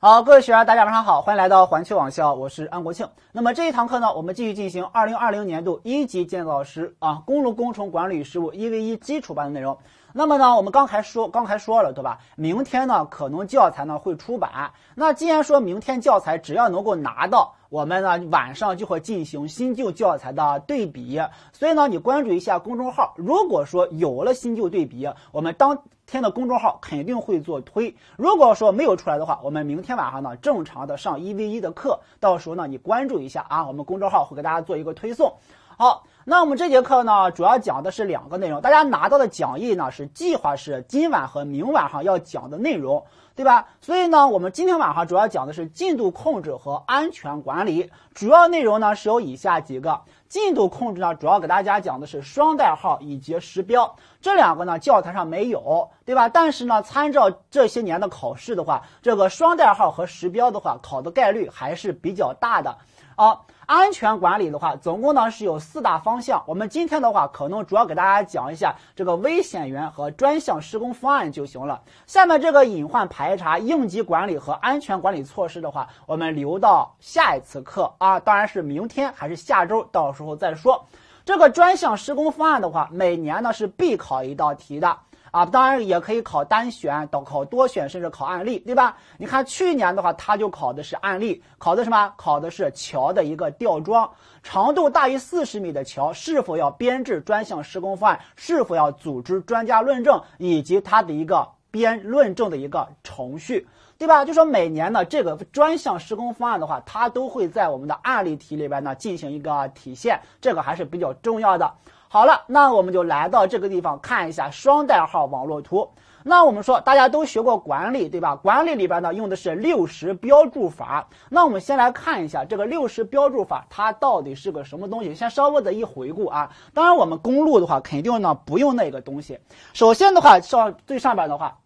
好，各位学员，大家晚上好，欢迎来到环球网校，我是安国庆。那么这一堂课呢，我们继续进行二零二零年度一级建造师啊，公路工程管理与实务一 V 一基础班的内容。那么呢，我们刚才说，刚才说了，对吧？明天呢，可能教材呢会出版。那既然说明天教材只要能够拿到，我们呢晚上就会进行新旧教材的对比。所以呢，你关注一下公众号。如果说有了新旧对比，我们当天的公众号肯定会做推。如果说没有出来的话，我们明天晚上呢正常的上一 v 一的课。到时候呢，你关注一下啊，我们公众号会给大家做一个推送。好。那我们这节课呢，主要讲的是两个内容。大家拿到的讲义呢，是计划是今晚和明晚上要讲的内容，对吧？所以呢，我们今天晚上主要讲的是进度控制和安全管理。主要内容呢，是有以下几个：进度控制呢，主要给大家讲的是双代号以及时标这两个呢，教材上没有，对吧？但是呢，参照这些年的考试的话，这个双代号和时标的话，考的概率还是比较大的啊。安全管理的话，总共呢是有四大方向。我们今天的话，可能主要给大家讲一下这个危险源和专项施工方案就行了。下面这个隐患排查、应急管理和安全管理措施的话，我们留到下一次课啊，当然是明天还是下周，到时候再说。这个专项施工方案的话，每年呢是必考一道题的。啊，当然也可以考单选，考多选，甚至考案例，对吧？你看去年的话，他就考的是案例，考的什么？考的是桥的一个吊装，长度大于四十米的桥是否要编制专项施工方案，是否要组织专家论证，以及它的一个编论证的一个程序，对吧？就说每年呢，这个专项施工方案的话，它都会在我们的案例题里边呢进行一个体现，这个还是比较重要的。好了，那我们就来到这个地方看一下双代号网络图。那我们说大家都学过管理，对吧？管理里边呢用的是六十标注法。那我们先来看一下这个六十标注法，它到底是个什么东西？先稍微的一回顾啊。当然，我们公路的话，肯定呢不用那个东西。首先的话，上最上边的话，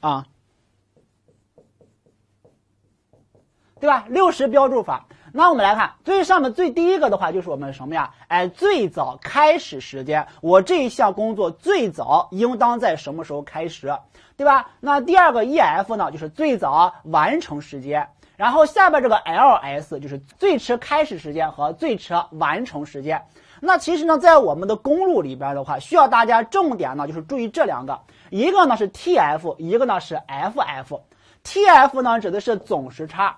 啊。对吧？六十标注法，那我们来看最上面最第一个的话就是我们什么呀？哎，最早开始时间，我这一项工作最早应当在什么时候开始，对吧？那第二个 EF 呢，就是最早完成时间，然后下边这个 LS 就是最迟开始时间和最迟完成时间。那其实呢，在我们的公路里边的话，需要大家重点呢就是注意这两个，一个呢是 TF，一个呢是 FF。TF 呢指的是总时差。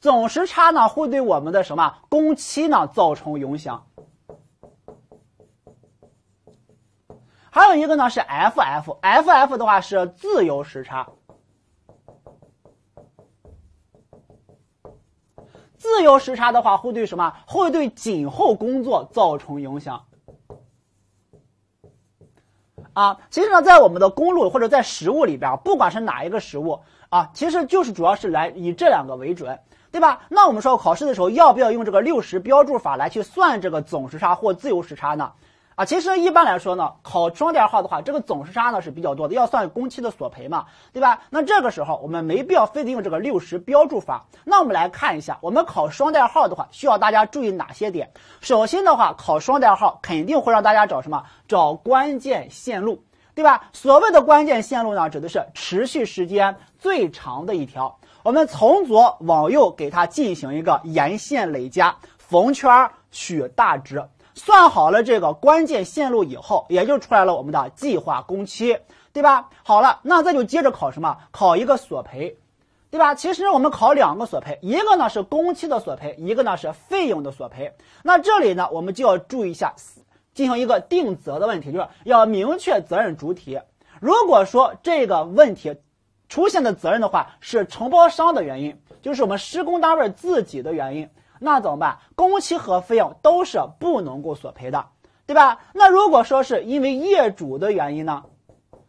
总时差呢，会对我们的什么工期呢造成影响？还有一个呢是 FF，FF 的话是自由时差。自由时差的话，会对什么？会对紧后工作造成影响。啊，其实呢，在我们的公路或者在食物里边，不管是哪一个食物啊，其实就是主要是来以这两个为准。对吧？那我们说考试的时候要不要用这个六十标注法来去算这个总时差或自由时差呢？啊，其实一般来说呢，考双代号的话，这个总时差呢是比较多的，要算工期的索赔嘛，对吧？那这个时候我们没必要非得用这个六十标注法。那我们来看一下，我们考双代号的话，需要大家注意哪些点？首先的话，考双代号肯定会让大家找什么？找关键线路，对吧？所谓的关键线路呢，指的是持续时间最长的一条。我们从左往右给它进行一个沿线累加，逢圈取大值，算好了这个关键线路以后，也就出来了我们的计划工期，对吧？好了，那这就接着考什么？考一个索赔，对吧？其实我们考两个索赔，一个呢是工期的索赔，一个呢是费用的索赔。那这里呢，我们就要注意一下，进行一个定责的问题，就是要明确责任主体。如果说这个问题，出现的责任的话是承包商的原因，就是我们施工单位自己的原因，那怎么办？工期和费用都是不能够索赔的，对吧？那如果说是因为业主的原因呢，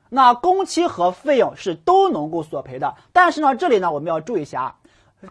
那工期和费用是都能够索赔的，但是呢，这里呢我们要注意一下。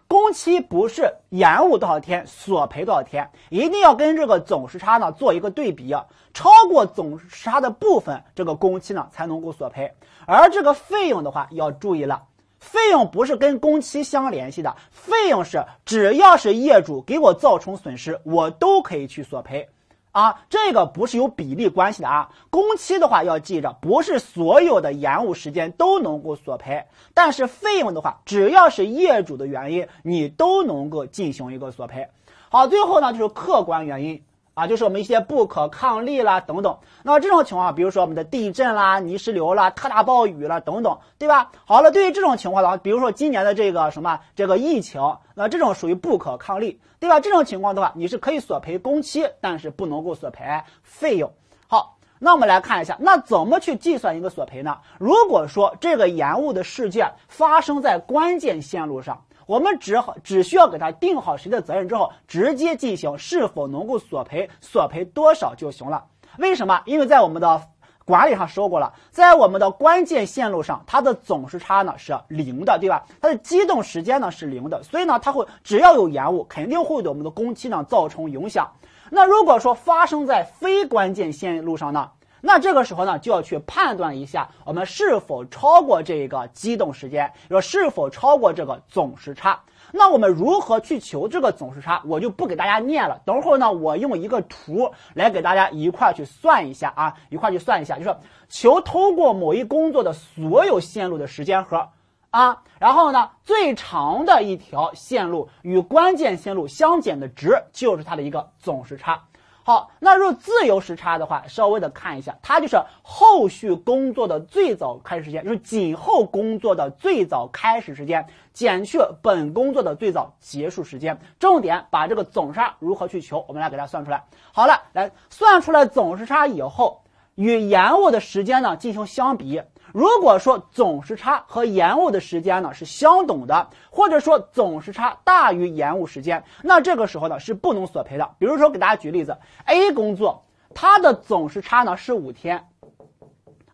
工期不是延误多少天，索赔多少天，一定要跟这个总时差呢做一个对比啊，超过总时差的部分，这个工期呢才能够索赔。而这个费用的话要注意了，费用不是跟工期相联系的，费用是只要是业主给我造成损失，我都可以去索赔。啊，这个不是有比例关系的啊。工期的话要记着，不是所有的延误时间都能够索赔，但是费用的话，只要是业主的原因，你都能够进行一个索赔。好，最后呢就是客观原因。啊，就是我们一些不可抗力啦，等等。那这种情况，比如说我们的地震啦、泥石流啦、特大暴雨啦等等，对吧？好了，对于这种情况的话，比如说今年的这个什么这个疫情，那这种属于不可抗力，对吧？这种情况的话，你是可以索赔工期，但是不能够索赔费用。好，那我们来看一下，那怎么去计算一个索赔呢？如果说这个延误的事件发生在关键线路上。我们只好只需要给它定好谁的责任之后，直接进行是否能够索赔，索赔多少就行了。为什么？因为在我们的管理上说过了，在我们的关键线路上，它的总时差呢是零的，对吧？它的机动时间呢是零的，所以呢，它会只要有延误，肯定会对我们的工期呢造成影响。那如果说发生在非关键线路上呢？那这个时候呢，就要去判断一下我们是否超过这个机动时间，说是否超过这个总时差。那我们如何去求这个总时差？我就不给大家念了。等会儿呢，我用一个图来给大家一块去算一下啊，一块去算一下，就是求通过某一工作的所有线路的时间和啊，然后呢，最长的一条线路与关键线路相减的值，就是它的一个总时差。好，那若自由时差的话，稍微的看一下，它就是后续工作的最早开始时间，就是紧后工作的最早开始时间减去本工作的最早结束时间。重点把这个总时差如何去求，我们来给它算出来。好了，来算出来总时差以后，与延误的时间呢进行相比。如果说总时差和延误的时间呢是相等的，或者说总时差大于延误时间，那这个时候呢是不能索赔的。比如说，给大家举例子，A 工作它的总时差呢是五天，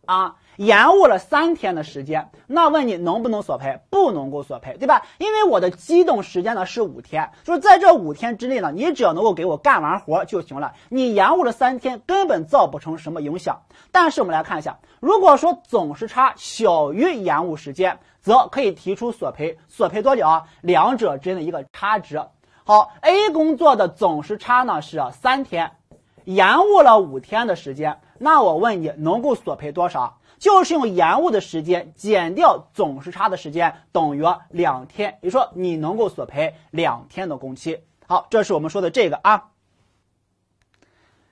啊。延误了三天的时间，那问你能不能索赔？不能够索赔，对吧？因为我的机动时间呢是五天，就是在这五天之内呢，你只要能够给我干完活就行了。你延误了三天，根本造不成什么影响。但是我们来看一下，如果说总时差小于延误时间，则可以提出索赔，索赔多久啊？两者之间的一个差值。好，A 工作的总时差呢是三天，延误了五天的时间，那我问你能够索赔多少？就是用延误的时间减掉总时差的时间等于两天，也就是说你能够索赔两天的工期。好，这是我们说的这个啊。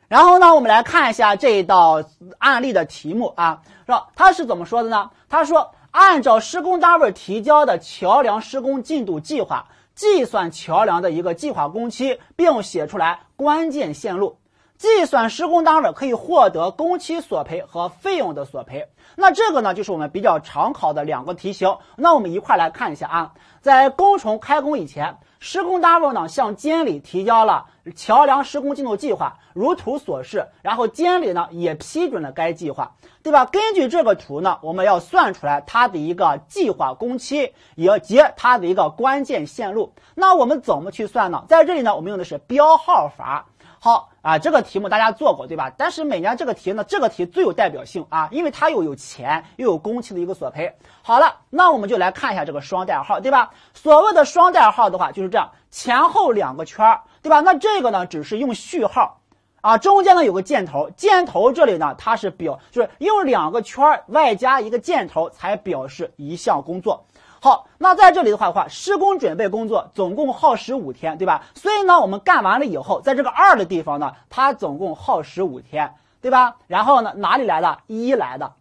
然后呢，我们来看一下这一道案例的题目啊，是吧？他是怎么说的呢？他说，按照施工单位提交的桥梁施工进度计划，计算桥梁的一个计划工期，并写出来关键线路。计算施工单位可以获得工期索赔和费用的索赔。那这个呢，就是我们比较常考的两个题型。那我们一块来看一下啊，在工程开工以前，施工单位呢向监理提交了桥梁施工进度计划，如图所示。然后监理呢也批准了该计划，对吧？根据这个图呢，我们要算出来它的一个计划工期，以及它的一个关键线路。那我们怎么去算呢？在这里呢，我们用的是标号法。好啊，这个题目大家做过对吧？但是每年这个题呢，这个题最有代表性啊，因为它又有钱又有工期的一个索赔。好了，那我们就来看一下这个双代号，对吧？所谓的双代号的话就是这样，前后两个圈对吧？那这个呢，只是用序号，啊，中间呢有个箭头，箭头这里呢它是表，就是用两个圈外加一个箭头才表示一项工作。好，那在这里的话，的话施工准备工作总共耗时五天，对吧？所以呢，我们干完了以后，在这个二的地方呢，它总共耗时五天，对吧？然后呢，哪里来的？一来的。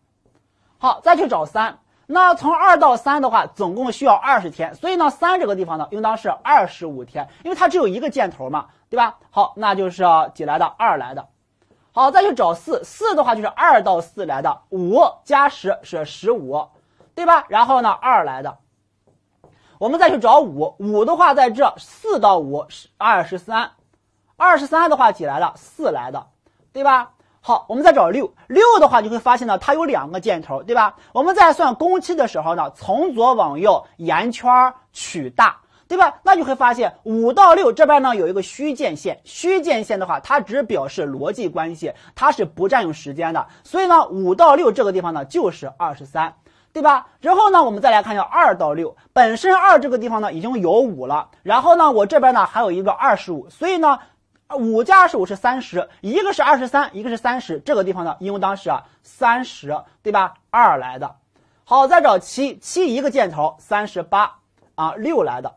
好，再去找三。那从二到三的话，总共需要二十天，所以呢，三这个地方呢，应当是二十五天，因为它只有一个箭头嘛，对吧？好，那就是几来的？二来的。好，再去找四。四的话就是二到四来的，五加十是十五，对吧？然后呢，二来的。我们再去找五五的话，在这四到五是二十三，二十三的话几来的？四来的，对吧？好，我们再找六六的话，你会发现呢，它有两个箭头，对吧？我们在算工期的时候呢，从左往右沿圈取大，对吧？那就会发现五到六这边呢有一个虚间线，虚间线的话，它只表示逻辑关系，它是不占用时间的，所以呢，五到六这个地方呢就是二十三。对吧？然后呢，我们再来看一下二到六。本身二这个地方呢已经有五了，然后呢，我这边呢还有一个二十五，所以呢，五加二十五是三十，一个是二十三，一个是三十。这个地方呢，应当是啊三十对吧？二来的，好，再找七，七一个箭头三十八啊，六来的，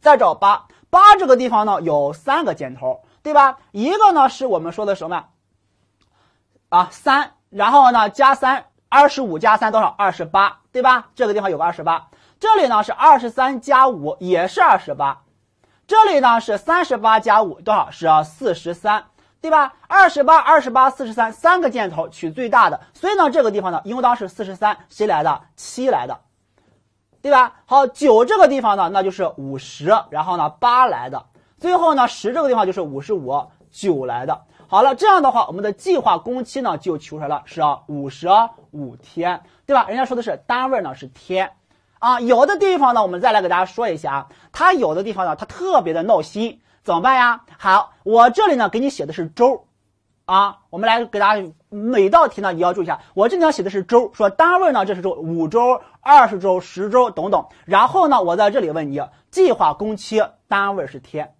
再找八，八这个地方呢有三个箭头，对吧？一个呢是我们说的什么啊？三，然后呢加三。二十五加三多少？二十八，对吧？这个地方有个二十八。这里呢是二十三加五也是二十八，这里呢是三十八加五多少？是四十三，对吧？二十八、二十八、四十三，三个箭头取最大的，所以呢这个地方呢应当是四十三，谁来的？七来的，对吧？好，九这个地方呢那就是五十，然后呢八来的，最后呢十这个地方就是五十五，九来的。好了，这样的话，我们的计划工期呢就求出来了，是五十五天，对吧？人家说的是单位呢是天，啊，有的地方呢，我们再来给大家说一下啊，它有的地方呢，它特别的闹心，怎么办呀？好，我这里呢给你写的是周，啊，我们来给大家每道题呢你要注意一下，我这里要写的是周，说单位呢这是周，五周、二十周、十周等等，然后呢，我在这里问你，计划工期单位是天。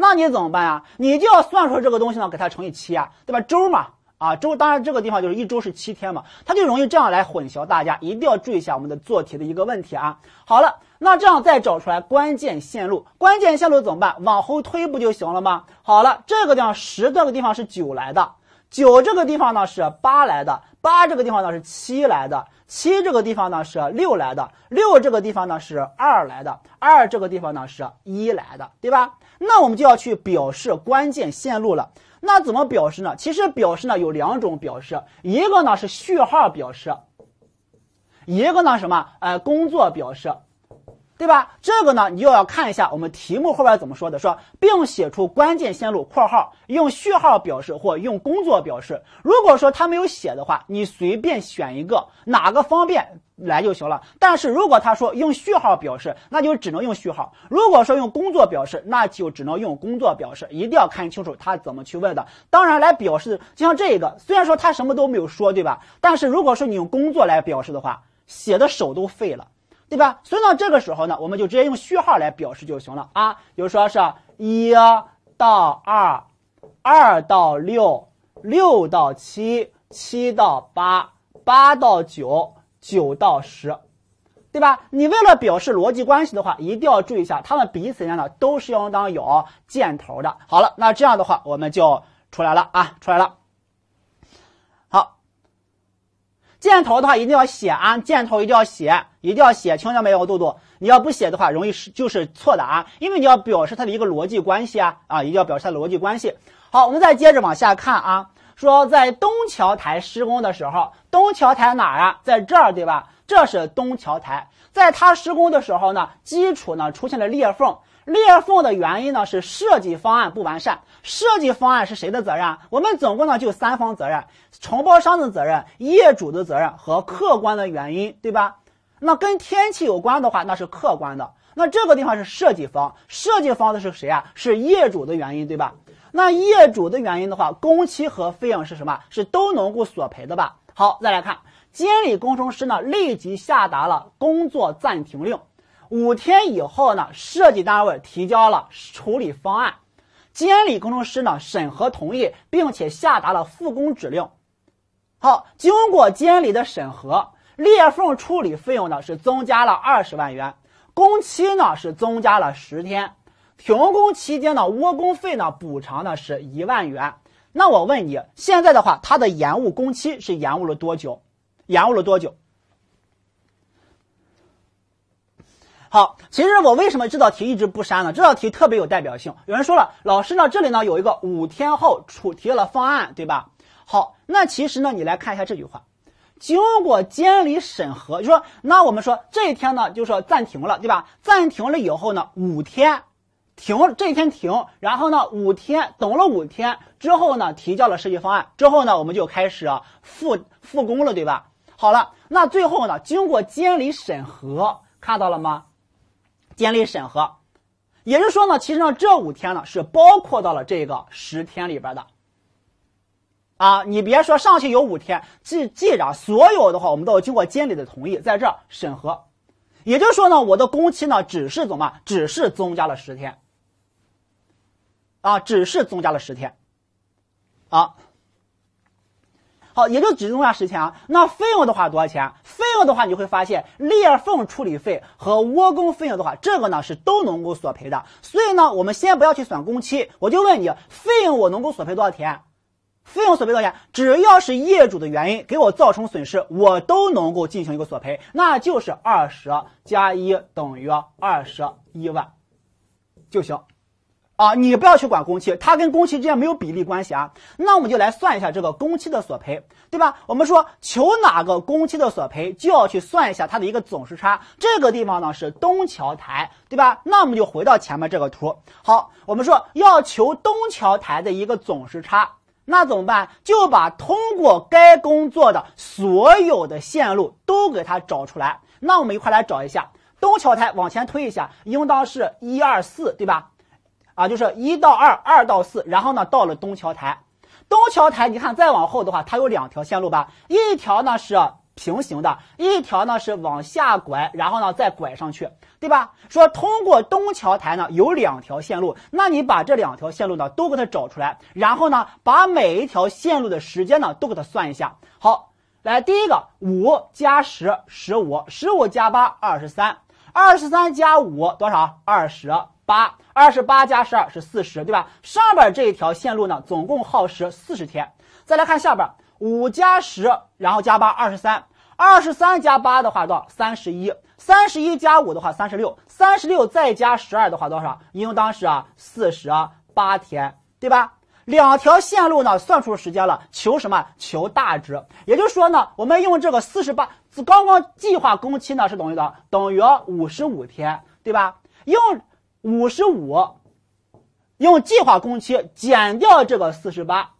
那你怎么办呀？你就要算出这个东西呢，给它乘以七啊，对吧？周嘛，啊周，当然这个地方就是一周是七天嘛，它就容易这样来混淆大家，一定要注意一下我们的做题的一个问题啊。好了，那这样再找出来关键线路，关键线路怎么办？往后推不就行了吗？好了，这个地方十这个地方是九来的，九这个地方呢是八来的，八这个地方呢是七来的。七这个地方呢是六来的，六这个地方呢是二来的，二这个地方呢是一来的，对吧？那我们就要去表示关键线路了。那怎么表示呢？其实表示呢有两种表示，一个呢是序号表示，一个呢什么？哎，工作表示。对吧？这个呢，你就要看一下我们题目后边怎么说的。说并写出关键线路（括号用序号表示或用工作表示）。如果说他没有写的话，你随便选一个哪个方便来就行了。但是如果他说用序号表示，那就只能用序号；如果说用工作表示，那就只能用工作表示。一定要看清楚他怎么去问的。当然，来表示就像这一个，虽然说他什么都没有说，对吧？但是如果说你用工作来表示的话，写的手都废了。对吧？所以呢，这个时候呢，我们就直接用序号来表示就行了啊。比如说是一到二，2到6，6到7，7到8，8到9，9到10，对吧？你为了表示逻辑关系的话，一定要注意一下，它们彼此间呢都是应当有箭头的。好了，那这样的话我们就出来了啊，出来了。箭头的话一定要写啊，箭头一定要写，一定要写清楚没有，豆豆，你要不写的话，容易是就是错的啊，因为你要表示它的一个逻辑关系啊，啊，一定要表示它的逻辑关系。好，我们再接着往下看啊，说在东桥台施工的时候，东桥台哪啊，在这儿对吧？这是东桥台，在它施工的时候呢，基础呢出现了裂缝。裂缝的原因呢是设计方案不完善，设计方案是谁的责任？我们总共呢就三方责任：承包商的责任、业主的责任和客观的原因，对吧？那跟天气有关的话，那是客观的。那这个地方是设计方，设计方的是谁啊？是业主的原因，对吧？那业主的原因的话，工期和费用是什么？是都能够索赔的吧？好，再来看监理工程师呢立即下达了工作暂停令。五天以后呢，设计单位提交了处理方案，监理工程师呢审核同意，并且下达了复工指令。好，经过监理的审核，裂缝处理费用呢是增加了二十万元，工期呢是增加了十天，停工期间呢窝工费呢补偿呢是一万元。那我问你，现在的话，它的延误工期是延误了多久？延误了多久？好，其实我为什么这道题一直不删呢？这道题特别有代表性。有人说了，老师呢，这里呢有一个五天后出题了方案，对吧？好，那其实呢，你来看一下这句话，经过监理审核，就说那我们说这一天呢，就说暂停了，对吧？暂停了以后呢，五天停这一天停，然后呢，五天等了五天之后呢，提交了设计方案之后呢，我们就开始复复工了，对吧？好了，那最后呢，经过监理审核，看到了吗？监理审核，也就是说呢，其实呢这五天呢是包括到了这个十天里边的。啊，你别说上去有五天，既既然所有的话，我们都要经过监理的同意，在这儿审核，也就是说呢，我的工期呢只是怎么，只是增加了十天。啊，只是增加了十天。啊。也就只剩下十天啊，那费用的话多少钱？费用的话，你会发现裂缝处理费和窝工费用的话，这个呢是都能够索赔的。所以呢，我们先不要去算工期，我就问你，费用我能够索赔多少钱？费用索赔多少钱？只要是业主的原因给我造成损失，我都能够进行一个索赔，那就是二十加一等于二十一万，就行。啊，你不要去管工期，它跟工期之间没有比例关系啊。那我们就来算一下这个工期的索赔，对吧？我们说求哪个工期的索赔，就要去算一下它的一个总时差。这个地方呢是东桥台，对吧？那我们就回到前面这个图。好，我们说要求东桥台的一个总时差，那怎么办？就把通过该工作的所有的线路都给它找出来。那我们一块来找一下东桥台，往前推一下，应当是一二四，对吧？啊，就是一到二，二到四，然后呢到了东桥台，东桥台，你看再往后的话，它有两条线路吧，一条呢是平行的，一条呢是往下拐，然后呢再拐上去，对吧？说通过东桥台呢有两条线路，那你把这两条线路呢都给它找出来，然后呢把每一条线路的时间呢都给它算一下。好，来第一个五加十十五，十五加八二十三，二十三加五多少二十。八二十八加十二是四十，对吧？上边这一条线路呢，总共耗时四十天。再来看下边，五加十，然后加八，二十三。二十三加八的话，到三十一。三十一加五的话，三十六。三十六再加十二的话，多少？应当是啊，四十八天，对吧？两条线路呢，算出时间了。求什么？求大值。也就是说呢，我们用这个四十八，刚刚计划工期呢，是等于多少？等于五十五天，对吧？用。五十五，用计划工期减掉这个四十八，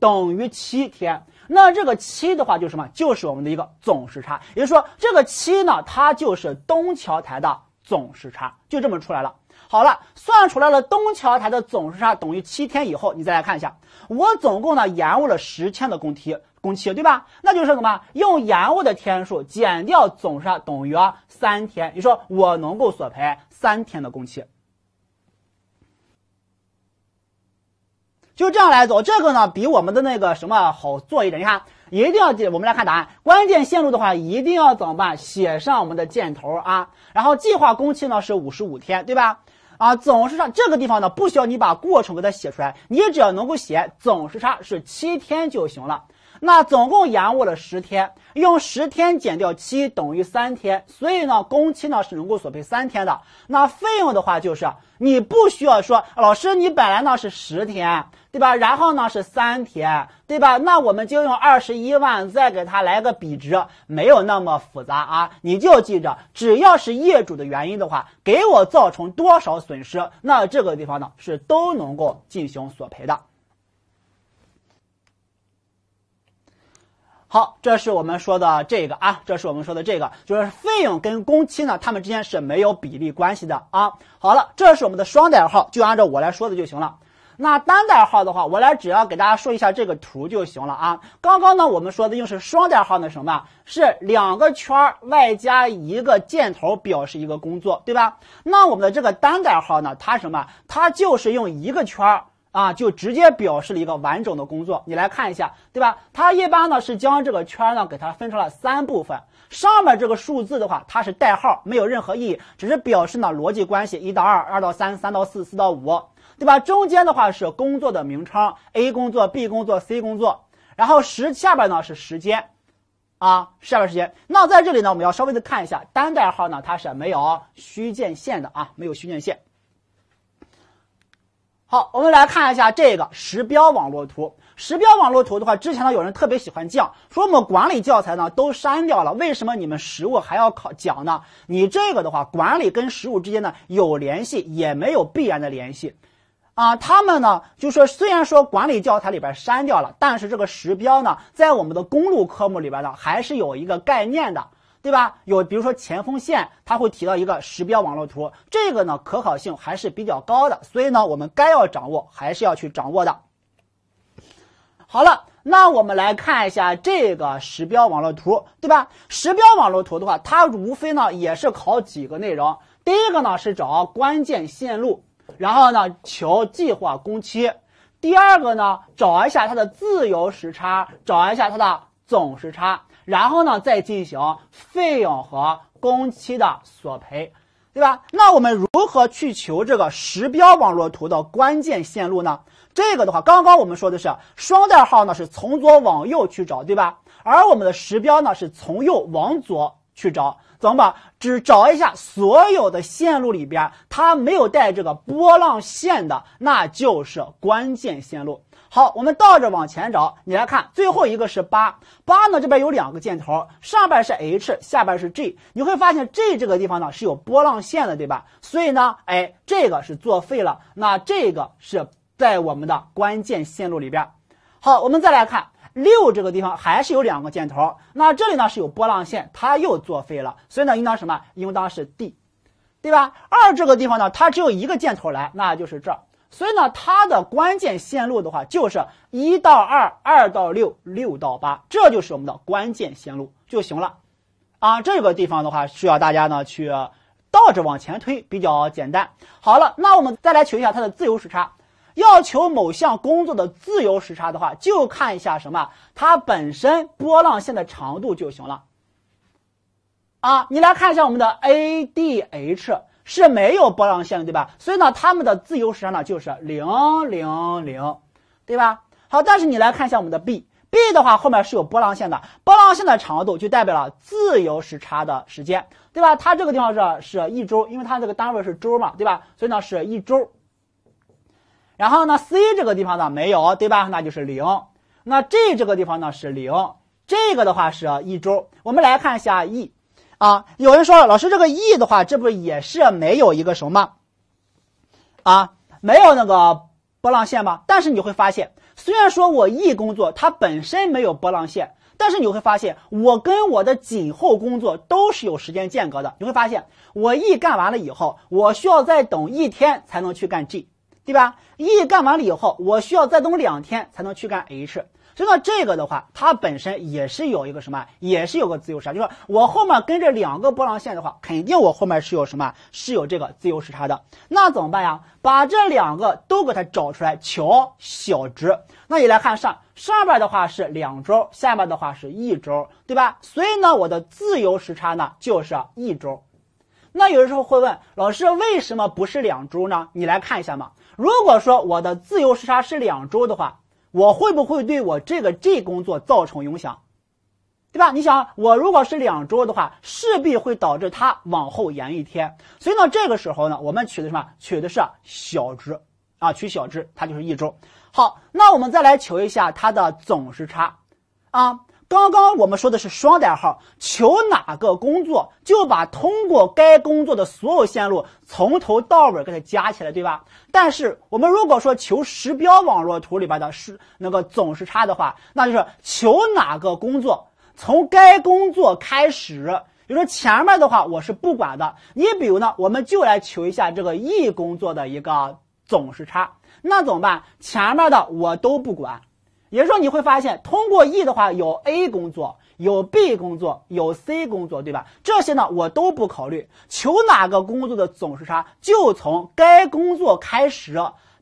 等于七天。那这个七的话，就是什么？就是我们的一个总时差。也就是说，这个七呢，它就是东桥台的总时差，就这么出来了。好了，算出来了，东桥台的总时差等于七天以后，你再来看一下，我总共呢延误了十天的工期，工期对吧？那就是什么？用延误的天数减掉总时差，等于三天。也就说，我能够索赔三天的工期。就这样来走，这个呢比我们的那个什么好做一点。你看，一定要记。我们来看答案，关键线路的话一定要怎么办？写上我们的箭头啊。然后计划工期呢是五十五天，对吧？啊，总时差这个地方呢不需要你把过程给它写出来，你只要能够写总时差是七天就行了。那总共延误了十天，用十天减掉七等于三天，所以呢，工期呢是能够索赔三天的。那费用的话，就是你不需要说，老师，你本来呢是十天，对吧？然后呢是三天，对吧？那我们就用二十一万再给他来个比值，没有那么复杂啊。你就记着，只要是业主的原因的话，给我造成多少损失，那这个地方呢是都能够进行索赔的。好，这是我们说的这个啊，这是我们说的这个，就是费用跟工期呢，他们之间是没有比例关系的啊。好了，这是我们的双代号，就按照我来说的就行了。那单代号的话，我来只要给大家说一下这个图就行了啊。刚刚呢，我们说的用是双代号，呢，什么，是两个圈外加一个箭头表示一个工作，对吧？那我们的这个单代号呢，它什么？它就是用一个圈啊，就直接表示了一个完整的工作，你来看一下，对吧？它一般呢是将这个圈呢给它分成了三部分，上面这个数字的话，它是代号，没有任何意义，只是表示呢逻辑关系，一到二，二到三，三到四，四到五，对吧？中间的话是工作的名称，A 工作、B 工作、C 工作，然后时下边呢是时间，啊，下边时间。那在这里呢，我们要稍微的看一下，单代号呢它是没有虚间线的啊，没有虚间线。好，我们来看一下这个实标网络图。实标网络图的话，之前呢有人特别喜欢讲，说我们管理教材呢都删掉了，为什么你们实物还要考讲呢？你这个的话，管理跟实物之间呢有联系，也没有必然的联系，啊，他们呢就说，虽然说管理教材里边删掉了，但是这个实标呢在我们的公路科目里边呢还是有一个概念的。对吧？有比如说前锋线，它会提到一个时标网络图，这个呢可考性还是比较高的，所以呢我们该要掌握还是要去掌握的。好了，那我们来看一下这个时标网络图，对吧？时标网络图的话，它无非呢也是考几个内容，第一个呢是找关键线路，然后呢求计划工期，第二个呢找一下它的自由时差，找一下它的。总时差，然后呢，再进行费用和工期的索赔，对吧？那我们如何去求这个时标网络图的关键线路呢？这个的话，刚刚我们说的是双代号呢是从左往右去找，对吧？而我们的时标呢是从右往左去找，怎么？只找一下所有的线路里边，它没有带这个波浪线的，那就是关键线路。好，我们倒着往前找，你来看，最后一个是八，八呢这边有两个箭头，上边是 H，下边是 G，你会发现 G 这个地方呢是有波浪线的，对吧？所以呢，哎，这个是作废了，那这个是在我们的关键线路里边。好，我们再来看六这个地方还是有两个箭头，那这里呢是有波浪线，它又作废了，所以呢应当什么？应当是 D，对吧？二这个地方呢它只有一个箭头来，那就是这儿。所以呢，它的关键线路的话就是一到二、二到六、六到八，这就是我们的关键线路就行了，啊，这个地方的话需要大家呢去倒着往前推，比较简单。好了，那我们再来求一下它的自由时差。要求某项工作的自由时差的话，就看一下什么，它本身波浪线的长度就行了，啊，你来看一下我们的 ADH。是没有波浪线的，对吧？所以呢，它们的自由时差呢就是零零零，对吧？好，但是你来看一下我们的 B，B 的话后面是有波浪线的，波浪线的长度就代表了自由时差的时间，对吧？它这个地方是是一周，因为它这个单位是周嘛，对吧？所以呢是一周。然后呢，C 这个地方呢没有，对吧？那就是零。那 g 这个地方呢是零，这个的话是一周。我们来看一下 E。啊，有人说老师，这个 E 的话，这不也是没有一个什么，啊，没有那个波浪线吗？但是你会发现，虽然说我 E 工作它本身没有波浪线，但是你会发现我跟我的紧后工作都是有时间间隔的。你会发现我 E 干完了以后，我需要再等一天才能去干 G，对吧？E 干完了以后，我需要再等两天才能去干 H。所以这个的话，它本身也是有一个什么，也是有个自由时差。就是说我后面跟着两个波浪线的话，肯定我后面是有什么，是有这个自由时差的。那怎么办呀？把这两个都给它找出来，求小值。那你来看上上边的话是两周，下面的话是一周，对吧？所以呢，我的自由时差呢就是一周。那有的时候会问老师，为什么不是两周呢？你来看一下嘛。如果说我的自由时差是两周的话。我会不会对我这个这工作造成影响，对吧？你想，我如果是两周的话，势必会导致它往后延一天。所以呢，这个时候呢，我们取的什么？取的是小值啊，取小值，它就是一周。好，那我们再来求一下它的总时差，啊。刚刚我们说的是双代号，求哪个工作，就把通过该工作的所有线路从头到尾给它加起来，对吧？但是我们如果说求时标网络图里边的时那个总时差的话，那就是求哪个工作从该工作开始，比如说前面的话我是不管的。你比如呢，我们就来求一下这个 E 工作的一个总时差，那怎么办？前面的我都不管。也就是说，你会发现，通过 E 的话，有 A 工作，有 B 工作，有 C 工作，对吧？这些呢，我都不考虑。求哪个工作的总时差，就从该工作开始，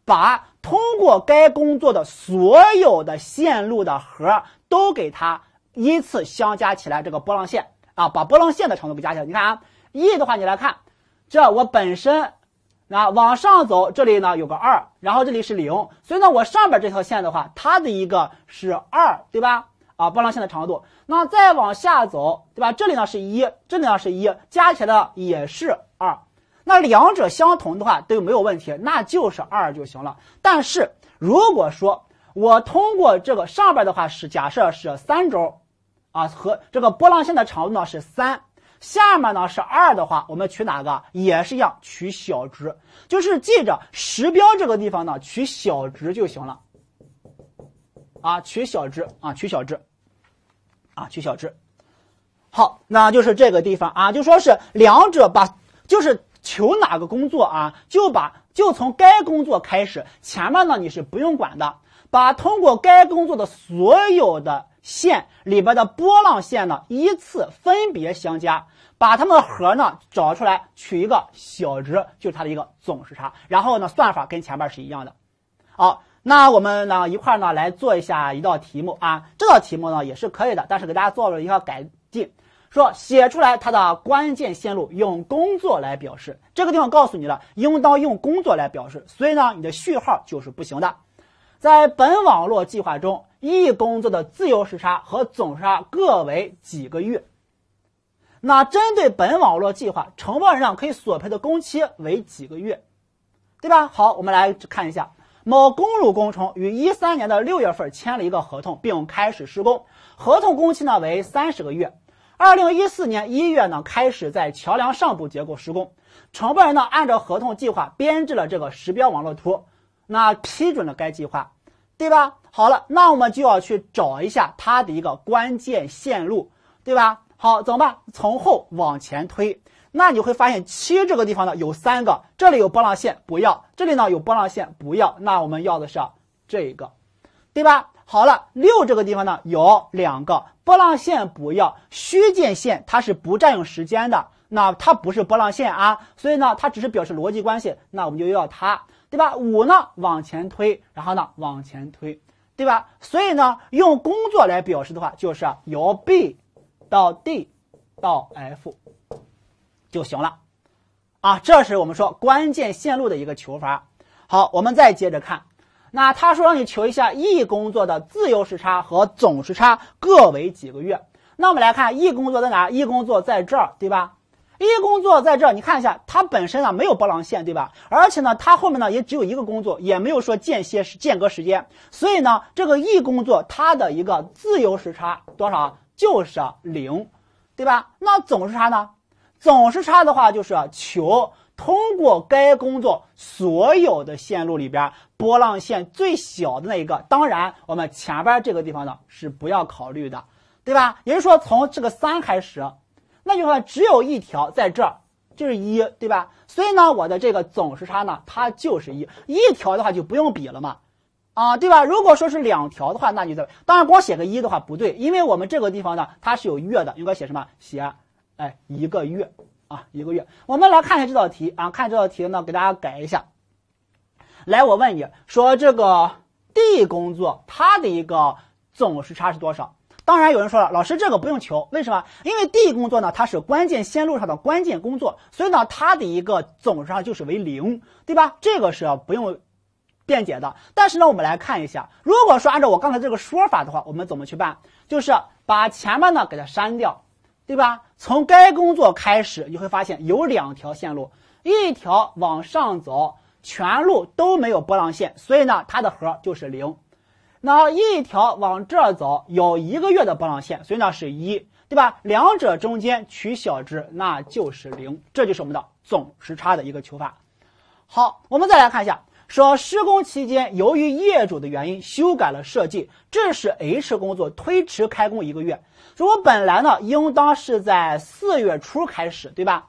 把通过该工作的所有的线路的和都给它依次相加起来。这个波浪线啊，把波浪线的长度给加起来。你看啊，E 的话，你来看，这我本身。那往上走，这里呢有个二，然后这里是零，所以呢我上边这条线的话，它的一个是二，对吧？啊，波浪线的长度。那再往下走，对吧？这里呢是一，这里呢是一，加起来的也是二。那两者相同的话都没有问题，那就是二就行了。但是如果说我通过这个上边的话是假设是三周，啊和这个波浪线的长度呢是三。下面呢是二的话，我们取哪个也是一样，取小值，就是记着时标这个地方呢取小值就行了。啊，取小值啊，取小值，啊，取小值。好，那就是这个地方啊，就说是两者把，就是求哪个工作啊，就把就从该工作开始，前面呢你是不用管的，把通过该工作的所有的线里边的波浪线呢依次分别相加。把它们的和呢找出来，取一个小值，就是它的一个总时差。然后呢，算法跟前面是一样的。好，那我们呢一块呢来做一下一道题目啊。这道题目呢也是可以的，但是给大家做了一个改进，说写出来它的关键线路用工作来表示。这个地方告诉你了，应当用工作来表示，所以呢你的序号就是不行的。在本网络计划中，一工作的自由时差和总时差各为几个月？那针对本网络计划，承包人呢可以索赔的工期为几个月，对吧？好，我们来看一下某公路工程于一三年的六月份签了一个合同，并开始施工，合同工期呢为三十个月。二零一四年一月呢开始在桥梁上部结构施工，承包人呢按照合同计划编制了这个实标网络图，那批准了该计划，对吧？好了，那我们就要去找一下它的一个关键线路，对吧？好，怎么办？从后往前推。那你会发现七这个地方呢有三个，这里有波浪线不要，这里呢有波浪线不要。那我们要的是这个，对吧？好了，六这个地方呢有两个波浪线不要，虚线线它是不占用时间的，那它不是波浪线啊，所以呢它只是表示逻辑关系，那我们就要它，对吧？五呢往前推，然后呢往前推，对吧？所以呢用工作来表示的话，就是由 B。到 D 到 F 就行了啊，这是我们说关键线路的一个求法。好，我们再接着看，那他说让你求一下 E 工作的自由时差和总时差各为几个月？那我们来看 E 工作在哪？E 工作在这儿，对吧？E 工作在这儿，你看一下，它本身啊没有波浪线，对吧？而且呢，它后面呢也只有一个工作，也没有说间歇、时间隔时间，所以呢，这个 E 工作它的一个自由时差多少？就是零，对吧？那总时差呢？总时差的话，就是求通过该工作所有的线路里边波浪线最小的那一个。当然，我们前边这个地方呢是不要考虑的，对吧？也就是说，从这个三开始，那就说只有一条，在这儿就是一对吧？所以呢，我的这个总时差呢，它就是一一条的话就不用比了嘛。啊，对吧？如果说是两条的话，那就在当然，光写个一的话不对，因为我们这个地方呢，它是有月的，应该写什么？写，哎，一个月啊，一个月。我们来看一下这道题啊，看这道题呢，给大家改一下。来，我问你说，这个 D 工作它的一个总时差是多少？当然有人说了，老师这个不用求，为什么？因为 D 工作呢，它是关键线路上的关键工作，所以呢，它的一个总时差就是为零，对吧？这个是不用。便捷的，但是呢，我们来看一下，如果说按照我刚才这个说法的话，我们怎么去办？就是把前面呢给它删掉，对吧？从该工作开始，你会发现有两条线路，一条往上走，全路都没有波浪线，所以呢，它的和就是零；那一条往这走，有一个月的波浪线，所以呢是一，对吧？两者中间取小值，那就是零，这就是我们的总时差的一个求法。好，我们再来看一下。说施工期间，由于业主的原因修改了设计，致使 H 工作推迟开工一个月。如果本来呢，应当是在四月初开始，对吧？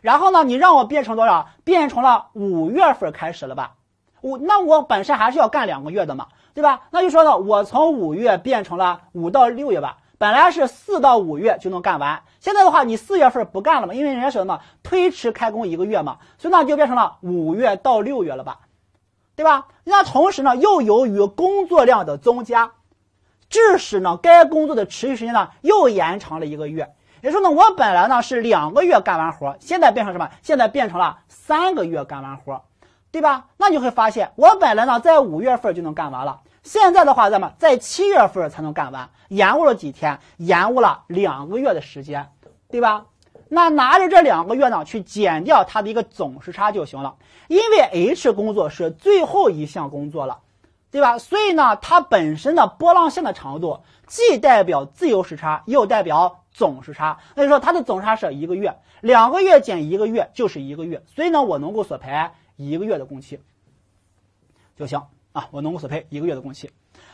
然后呢，你让我变成多少？变成了五月份开始了吧？我那我本身还是要干两个月的嘛，对吧？那就说呢，我从五月变成了五到六月吧。本来是四到五月就能干完，现在的话，你四月份不干了嘛，因为人家说什么推迟开工一个月嘛，所以那就变成了五月到六月了吧。对吧？那同时呢，又由于工作量的增加，致使呢该工作的持续时间呢又延长了一个月。也说呢，我本来呢是两个月干完活，现在变成什么？现在变成了三个月干完活，对吧？那你会发现，我本来呢在五月份就能干完了，现在的话咱么在七月份才能干完，延误了几天？延误了两个月的时间，对吧？那拿着这两个月呢去减掉它的一个总时差就行了。因为 H 工作是最后一项工作了，对吧？所以呢，它本身的波浪线的长度既代表自由时差，又代表总时差。那就说它的总差是一个月，两个月减一个月就是一个月。所以呢，我能够索赔一个月的工期，就行啊。我能够索赔一个月的工期。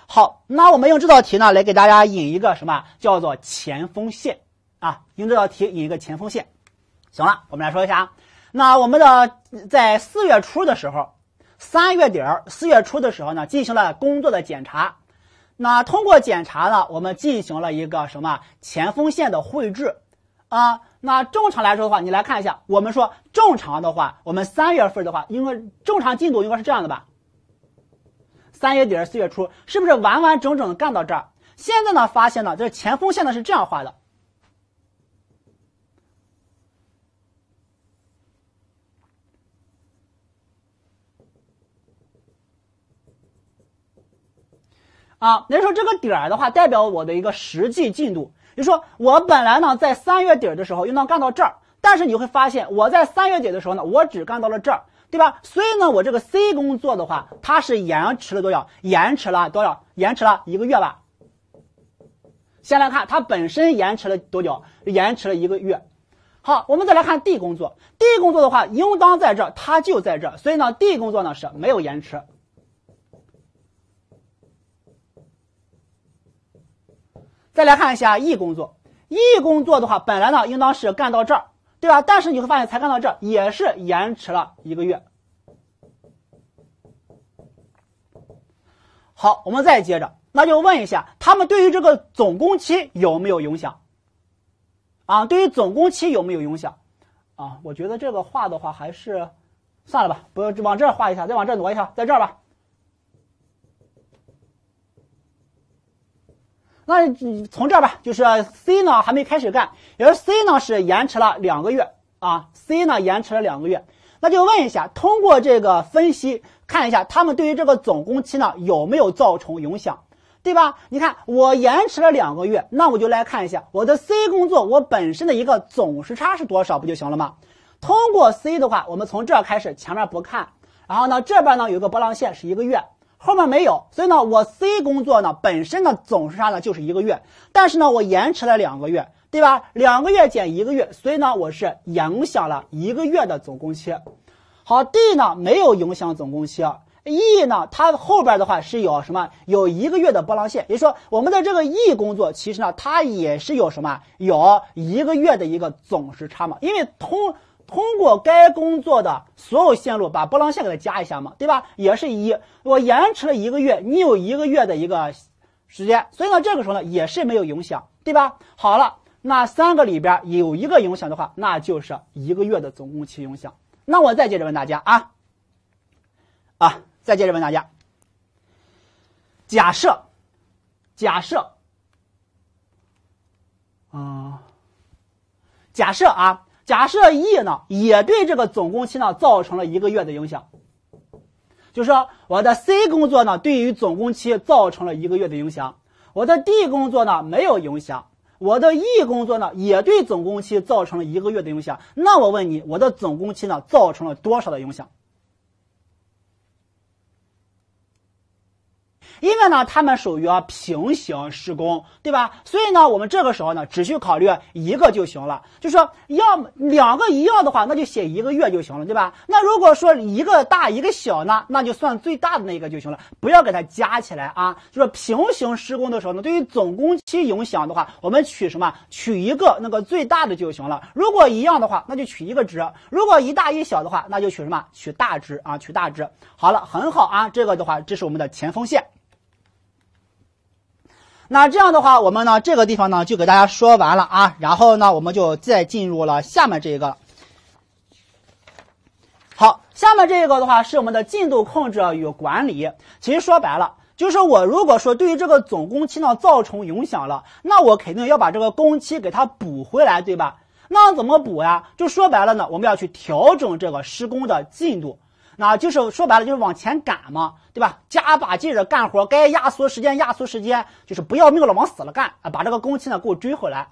好，那我们用这道题呢来给大家引一个什么叫做前锋线啊？用这道题引一个前锋线。行了，我们来说一下啊。那我们的在四月初的时候，三月底儿、四月初的时候呢，进行了工作的检查。那通过检查呢，我们进行了一个什么前锋线的绘制啊？那正常来说的话，你来看一下，我们说正常的话，我们三月份的话，应该正常进度应该是这样的吧？三月底、四月初，是不是完完整整干到这儿？现在呢，发现呢，这前锋线呢是这样画的。啊，也就说这个点的话，代表我的一个实际进度。也就说，我本来呢在三月底的时候应当干到这儿，但是你会发现，我在三月底的时候呢，我只干到了这儿，对吧？所以呢，我这个 C 工作的话，它是延迟了多少？延迟了多少？延迟了一个月吧。先来看它本身延迟了多久？延迟了一个月。好，我们再来看 D 工作。D 工作的话，应当在这儿，它就在这儿，所以呢，D 工作呢是没有延迟。再来看一下 E 工作，E 工作的话，本来呢应当是干到这儿，对吧？但是你会发现，才干到这儿也是延迟了一个月。好，我们再接着，那就问一下，他们对于这个总工期有没有影响？啊，对于总工期有没有影响？啊，我觉得这个画的话还是，算了吧，不往这儿画一下，再往这挪一下，在这儿吧。那从这儿吧，就是 C 呢还没开始干，也是 C 呢是延迟了两个月啊，C 呢延迟了两个月，那就问一下，通过这个分析看一下，他们对于这个总工期呢有没有造成影响，对吧？你看我延迟了两个月，那我就来看一下我的 C 工作，我本身的一个总时差是多少，不就行了吗？通过 C 的话，我们从这儿开始，前面不看，然后呢这边呢有个波浪线是一个月。后面没有，所以呢，我 C 工作呢本身呢总时差呢就是一个月，但是呢我延迟了两个月，对吧？两个月减一个月，所以呢我是影响了一个月的总工期。好，D 呢没有影响总工期，E 呢它后边的话是有什么？有一个月的波浪线，也就是说我们的这个 E 工作其实呢它也是有什么？有一个月的一个总时差嘛，因为通。通过该工作的所有线路，把波浪线给它加一下嘛，对吧？也是一我延迟了一个月，你有一个月的一个时间，所以呢，这个时候呢也是没有影响，对吧？好了，那三个里边有一个影响的话，那就是一个月的总工期影响。那我再接着问大家啊，啊，再接着问大家，假设，假设，嗯，假设啊。假设 E 呢，也对这个总工期呢造成了一个月的影响。就是我的 C 工作呢，对于总工期造成了一个月的影响；我的 D 工作呢没有影响；我的 E 工作呢，也对总工期造成了一个月的影响。那我问你，我的总工期呢造成了多少的影响？因为呢，他们属于平行施工，对吧？所以呢，我们这个时候呢，只需考虑一个就行了。就说要么两个一样的话，那就写一个月就行了，对吧？那如果说一个大一个小呢，那就算最大的那个就行了，不要给它加起来啊。就说平行施工的时候呢，对于总工期影响的话，我们取什么？取一个那个最大的就行了。如果一样的话，那就取一个值；如果一大一小的话，那就取什么？取大值啊，取大值。好了，很好啊，这个的话，这是我们的前锋线。那这样的话，我们呢这个地方呢就给大家说完了啊，然后呢我们就再进入了下面这一个。好，下面这一个的话是我们的进度控制与管理。其实说白了，就是我如果说对于这个总工期呢造成影响了，那我肯定要把这个工期给它补回来，对吧？那怎么补呀？就说白了呢，我们要去调整这个施工的进度。那就是说白了就是往前赶嘛，对吧？加把劲儿干活，该压缩时间压缩时间，就是不要命了，往死了干啊！把这个工期呢给我追回来。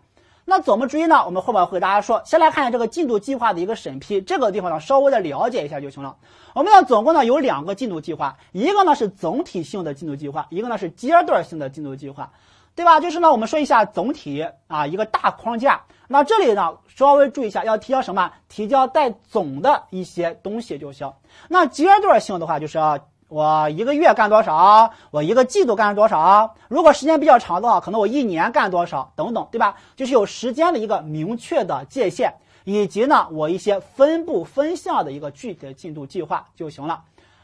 那怎么追呢？我们后面会大家说。先来看一下这个进度计划的一个审批，这个地方呢稍微的了解一下就行了。我们要总共呢有两个进度计划，一个呢是总体性的进度计划，一个呢是阶段性的进度计划，对吧？就是呢我们说一下总体啊一个大框架。那这里呢，稍微注意一下，要提交什么？提交带总的一些东西就行。那阶段性的话，就是我一个月干多少，我一个季度干多少。如果时间比较长的话，可能我一年干多少等等，对吧？就是有时间的一个明确的界限，以及呢我一些分步分项的一个具体的进度计划就行了。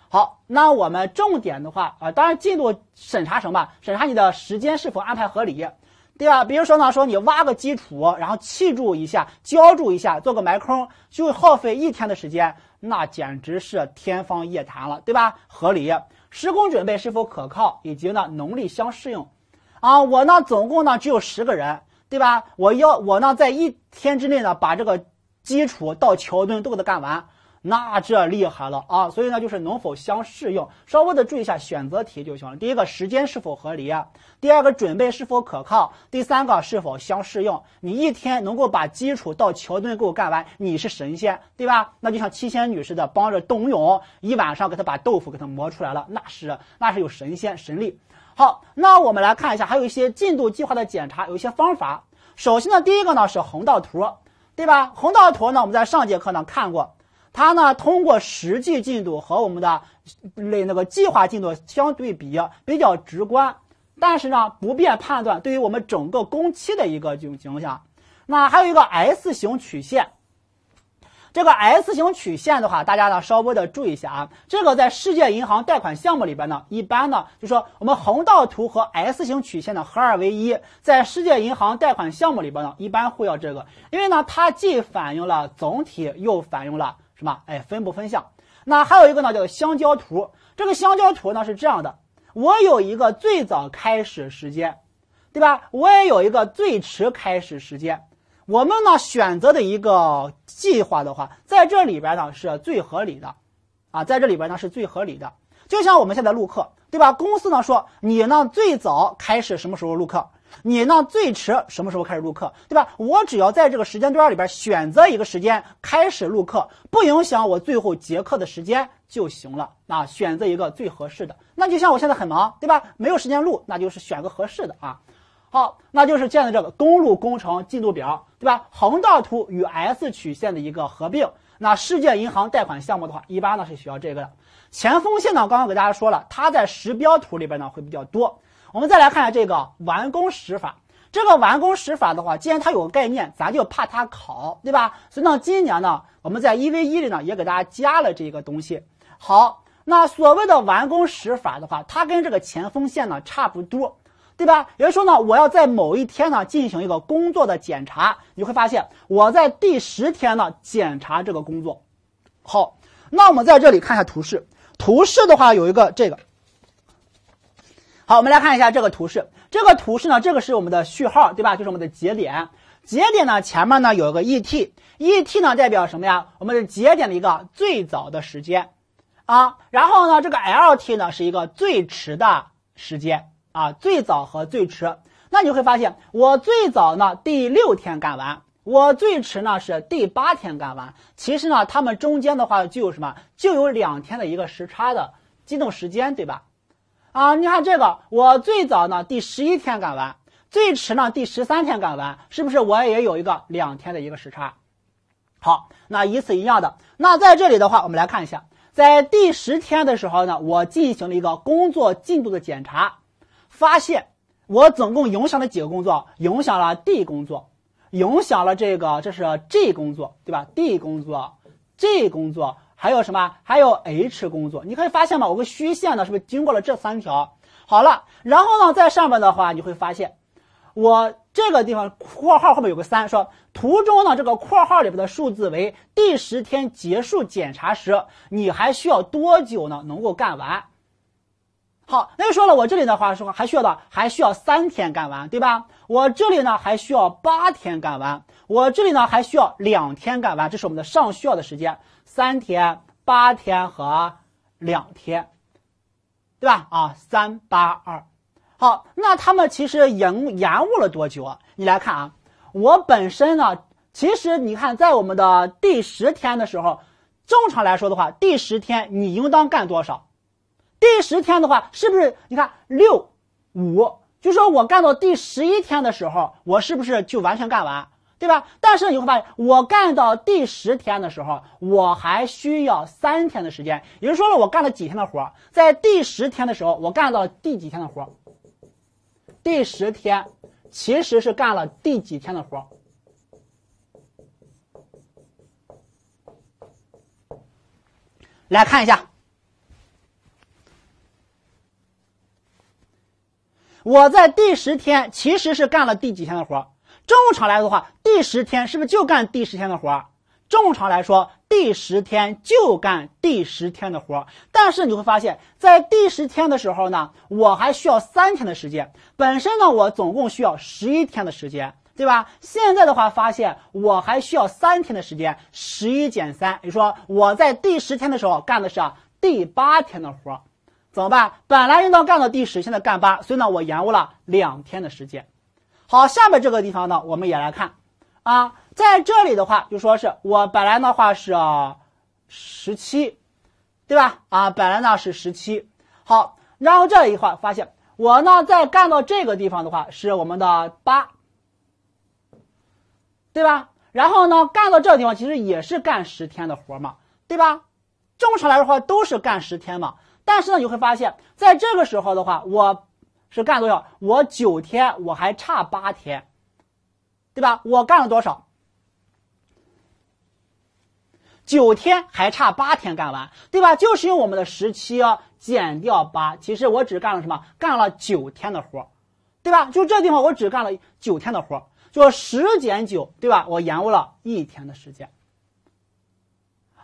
好，那我们重点的话啊，当然进度审查什么？审查你的时间是否安排合理。对吧？比如说呢，说你挖个基础，然后砌筑一下，浇筑一下，做个埋坑，就耗费一天的时间，那简直是天方夜谭了，对吧？合理，施工准备是否可靠，以及呢，能力相适应，啊，我呢，总共呢只有十个人，对吧？我要我呢，在一天之内呢，把这个基础到桥墩都给它干完。那这厉害了啊！所以呢，就是能否相适应，稍微的注意一下选择题就行了。第一个，时间是否合理；第二个，准备是否可靠；第三个，是否相适应。你一天能够把基础到桥墩给我干完，你是神仙，对吧？那就像七仙女似的，帮着董永一晚上给他把豆腐给他磨出来了，那是那是有神仙神力。好，那我们来看一下，还有一些进度计划的检查，有一些方法。首先呢，第一个呢是横道图，对吧？横道图呢，我们在上节课呢看过。它呢，通过实际进度和我们的类那个计划进度相对比，比较直观，但是呢，不便判断对于我们整个工期的一个这种情况下。那还有一个 S 型曲线，这个 S 型曲线的话，大家呢稍微的注意一下啊。这个在世界银行贷款项目里边呢，一般呢就说我们横道图和 S 型曲线呢合二为一，在世界银行贷款项目里边呢，一般会要这个，因为呢它既反映了总体，又反映了。什么？哎，分不分项？那还有一个呢，叫做香蕉图。这个香蕉图呢是这样的：我有一个最早开始时间，对吧？我也有一个最迟开始时间。我们呢选择的一个计划的话，在这里边呢是最合理的，啊，在这里边呢是最合理的。就像我们现在录课，对吧？公司呢说你呢最早开始什么时候录课？你呢？最迟什么时候开始录课，对吧？我只要在这个时间段里边选择一个时间开始录课，不影响我最后结课的时间就行了。啊，选择一个最合适的。那就像我现在很忙，对吧？没有时间录，那就是选个合适的啊。好，那就是建的这个公路工程进度表，对吧？横道图与 S 曲线的一个合并。那世界银行贷款项目的话，一般呢是需要这个的。前锋线呢，刚刚给大家说了，它在时标图里边呢会比较多。我们再来看一下这个完工时法。这个完工时法的话，既然它有个概念，咱就怕它考，对吧？所以呢，今年呢，我们在一 v 一里呢也给大家加了这个东西。好，那所谓的完工时法的话，它跟这个前锋线呢差不多，对吧？也就是说呢，我要在某一天呢进行一个工作的检查，你会发现我在第十天呢检查这个工作。好，那我们在这里看一下图示。图示的话有一个这个。好，我们来看一下这个图示。这个图示呢，这个是我们的序号，对吧？就是我们的节点。节点呢，前面呢有一个 ET，ET 呢代表什么呀？我们的节点的一个最早的时间，啊，然后呢，这个 LT 呢是一个最迟的时间，啊，最早和最迟。那你会发现，我最早呢第六天干完，我最迟呢是第八天干完。其实呢，他们中间的话就有什么？就有两天的一个时差的机动时间，对吧？啊，你看这个，我最早呢第十一天赶完，最迟呢第十三天赶完，是不是我也有一个两天的一个时差？好，那以此一样的，那在这里的话，我们来看一下，在第十天的时候呢，我进行了一个工作进度的检查，发现我总共影响了几个工作？影响了 D 工作，影响了这个这是 G 工作，对吧？D 工作，G 工作。还有什么？还有 H 工作，你可以发现吗？我个虚线呢，是不是经过了这三条？好了，然后呢，在上面的话，你会发现，我这个地方括号后面有个三，说图中呢，这个括号里边的数字为第十天结束检查时，你还需要多久呢？能够干完？好，那就说了，我这里的话说还需要的还需要三天干完，对吧？我这里呢还需要八天干完，我这里呢还需要两天干完，这是我们的上需要的时间，三天、八天和两天，对吧？啊，三八二。好，那他们其实延延误了多久啊？你来看啊，我本身呢，其实你看在我们的第十天的时候，正常来说的话，第十天你应当干多少？第十天的话，是不是你看六五？就说我干到第十一天的时候，我是不是就完全干完，对吧？但是你会发现，我干到第十天的时候，我还需要三天的时间。也就说了，我干了几天的活在第十天的时候，我干到第几天的活第十天其实是干了第几天的活来看一下。我在第十天其实是干了第几天的活？正常来说的话，第十天是不是就干第十天的活？正常来说，第十天就干第十天的活。但是你会发现在第十天的时候呢，我还需要三天的时间。本身呢，我总共需要十一天的时间，对吧？现在的话，发现我还需要三天的时间，十一减三，也就说我在第十天的时候干的是第八天的活。怎么办？本来应当干到第十，现在干八，所以呢，我延误了两天的时间。好，下面这个地方呢，我们也来看啊，在这里的话，就说是我本来的话是十七，对吧？啊，本来呢是十七。好，然后这一块发现我呢，在干到这个地方的话是我们的八，对吧？然后呢，干到这个地方其实也是干十天的活嘛，对吧？正常来说的话都是干十天嘛。但是呢，你会发现在这个时候的话，我是干多少？我九天，我还差八天，对吧？我干了多少？九天还差八天干完，对吧？就是用我们的十七减掉八，其实我只干了什么？干了九天的活，对吧？就这地方我只干了九天的活，就十减九，对吧？我延误了一天的时间。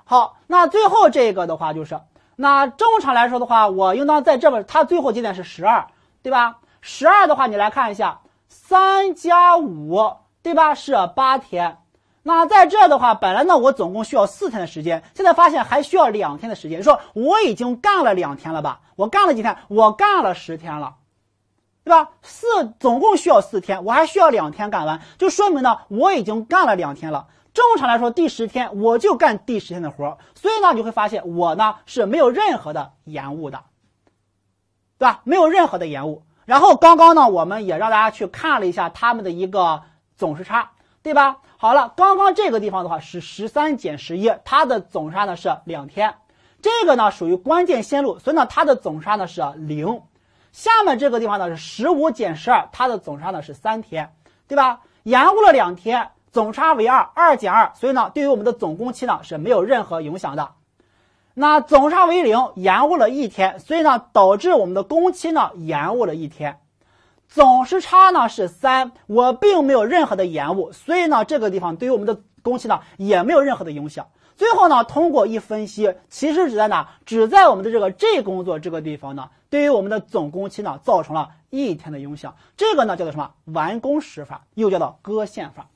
好，那最后这个的话就是。那正常来说的话，我应当在这边，它最后节点是十二，对吧？十二的话，你来看一下，三加五，对吧？是八天。那在这的话，本来呢我总共需要四天的时间，现在发现还需要两天的时间。说我已经干了两天了吧？我干了几天？我干了十天了，对吧？四总共需要四天，我还需要两天干完，就说明呢我已经干了两天了。正常来说，第十天我就干第十天的活所以呢，你会发现我呢是没有任何的延误的，对吧？没有任何的延误。然后刚刚呢，我们也让大家去看了一下他们的一个总时差，对吧？好了，刚刚这个地方的话是十三减十一，它的总差呢是两天，这个呢属于关键线路，所以呢它的总差呢是零。下面这个地方呢是十五减十二，它的总差呢是三天，对吧？延误了两天。总差为二，二减二，所以呢，对于我们的总工期呢是没有任何影响的。那总差为零，延误了一天，所以呢，导致我们的工期呢延误了一天。总时差呢是三，我并没有任何的延误，所以呢，这个地方对于我们的工期呢也没有任何的影响。最后呢，通过一分析，其实只在哪，只在我们的这个 G 工作这个地方呢，对于我们的总工期呢造成了一天的影响。这个呢叫做什么？完工时法，又叫做割线法。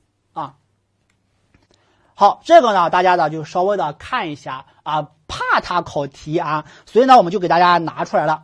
好，这个呢，大家呢就稍微的看一下啊，怕它考题啊，所以呢，我们就给大家拿出来了。